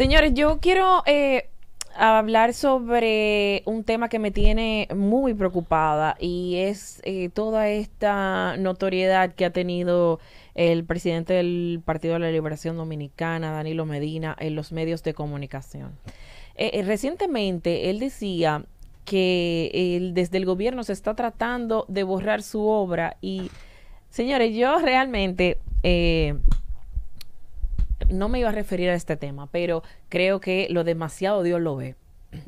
Señores, yo quiero eh, hablar sobre un tema que me tiene muy preocupada y es eh, toda esta notoriedad que ha tenido el presidente del Partido de la Liberación Dominicana, Danilo Medina, en los medios de comunicación. Eh, recientemente él decía que desde el gobierno se está tratando de borrar su obra y, señores, yo realmente no me iba a referir a este tema, pero creo que lo demasiado Dios lo ve.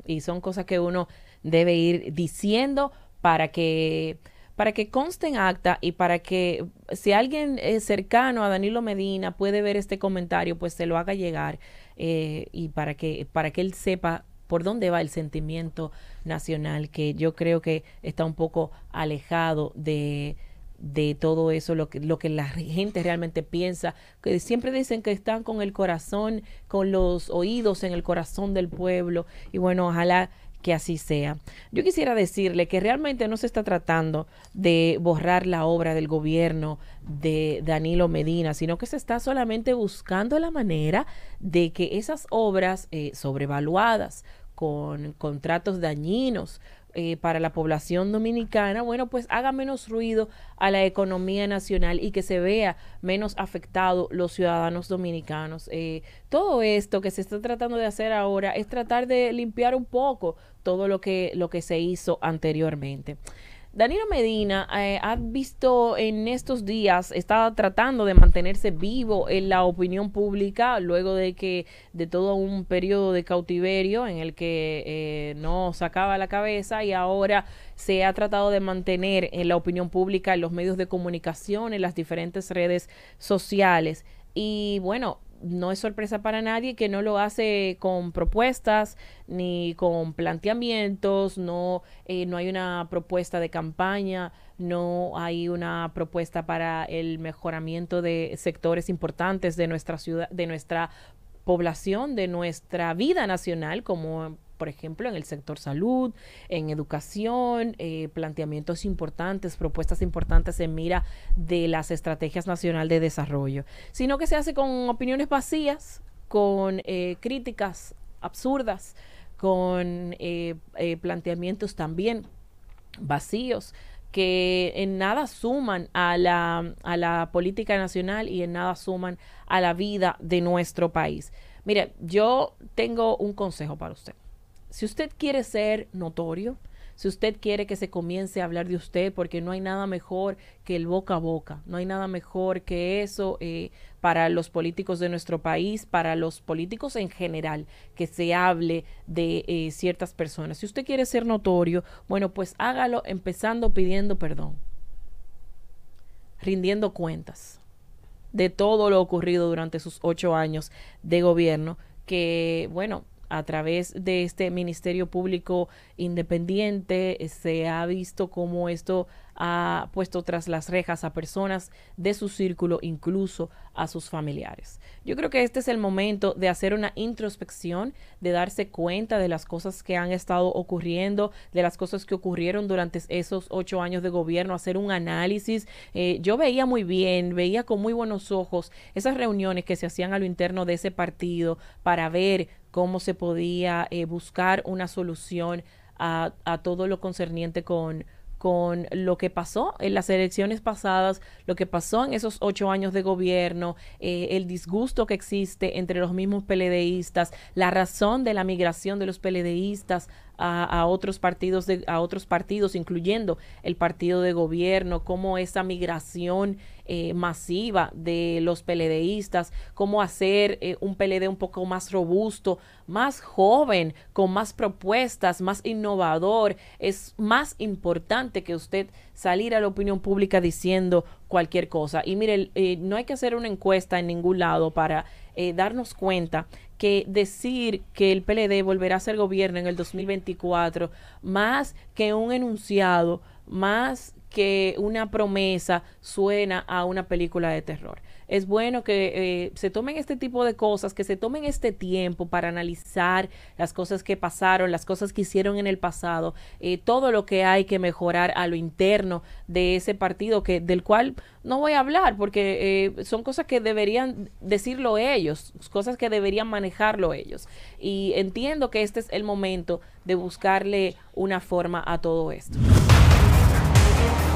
Y son cosas que uno debe ir diciendo para que para que conste en acta y para que si alguien eh, cercano a Danilo Medina puede ver este comentario, pues se lo haga llegar eh, y para que, para que él sepa por dónde va el sentimiento nacional, que yo creo que está un poco alejado de, de todo eso, lo que, lo que la gente realmente piensa. Que siempre dicen que están con el corazón, con los oídos en el corazón del pueblo. Y bueno, ojalá que así sea. Yo quisiera decirle que realmente no se está tratando de borrar la obra del gobierno de Danilo Medina, sino que se está solamente buscando la manera de que esas obras eh, sobrevaluadas, con contratos dañinos eh, para la población dominicana, bueno, pues haga menos ruido a la economía nacional y que se vea menos afectado los ciudadanos dominicanos. Eh, todo esto que se está tratando de hacer ahora es tratar de limpiar un poco todo lo que, lo que se hizo anteriormente. Danilo Medina eh, ha visto en estos días, está tratando de mantenerse vivo en la opinión pública luego de que de todo un periodo de cautiverio en el que eh, no sacaba la cabeza y ahora se ha tratado de mantener en la opinión pública, en los medios de comunicación, en las diferentes redes sociales. Y bueno, no es sorpresa para nadie que no lo hace con propuestas ni con planteamientos, no, eh, no hay una propuesta de campaña, no hay una propuesta para el mejoramiento de sectores importantes de nuestra ciudad, de nuestra población, de nuestra vida nacional, como por ejemplo, en el sector salud, en educación, eh, planteamientos importantes, propuestas importantes en mira de las estrategias nacional de desarrollo, sino que se hace con opiniones vacías, con eh, críticas absurdas, con eh, planteamientos también vacíos que en nada suman a la, a la política nacional y en nada suman a la vida de nuestro país. Mire, yo tengo un consejo para usted si usted quiere ser notorio, si usted quiere que se comience a hablar de usted, porque no hay nada mejor que el boca a boca, no hay nada mejor que eso eh, para los políticos de nuestro país, para los políticos en general, que se hable de eh, ciertas personas. Si usted quiere ser notorio, bueno, pues hágalo empezando pidiendo perdón, rindiendo cuentas de todo lo ocurrido durante sus ocho años de gobierno, que bueno, a través de este Ministerio Público Independiente. Se ha visto cómo esto ha puesto tras las rejas a personas de su círculo, incluso a sus familiares. Yo creo que este es el momento de hacer una introspección, de darse cuenta de las cosas que han estado ocurriendo, de las cosas que ocurrieron durante esos ocho años de gobierno, hacer un análisis. Eh, yo veía muy bien, veía con muy buenos ojos esas reuniones que se hacían a lo interno de ese partido para ver cómo se podía eh, buscar una solución a todo lo concerniente con con lo que pasó en las elecciones pasadas, lo que pasó en esos ocho años de gobierno, eh, el disgusto que existe entre los mismos peledeístas, la razón de la migración de los PLDistas a, otros partidos de, a otros partidos, incluyendo el partido de gobierno, cómo esa migración eh, masiva de los PLDistas, cómo hacer eh, un PLD un poco más robusto, más joven, con más propuestas, más innovador. Es más importante que usted salir a la opinión pública diciendo cualquier cosa. Y mire, eh, no hay que hacer una encuesta en ningún lado para eh, darnos cuenta que decir que el PLD volverá a ser gobierno en el 2024, más que un enunciado, más que una promesa suena a una película de terror. Es bueno que eh, se tomen este tipo de cosas, que se tomen este tiempo para analizar las cosas que pasaron, las cosas que hicieron en el pasado, eh, todo lo que hay que mejorar a lo interno de ese partido que del cual no voy a hablar porque eh, son cosas que deberían decirlo ellos, cosas que deberían manejarlo ellos. Y entiendo que este es el momento de buscarle una forma a todo esto. you.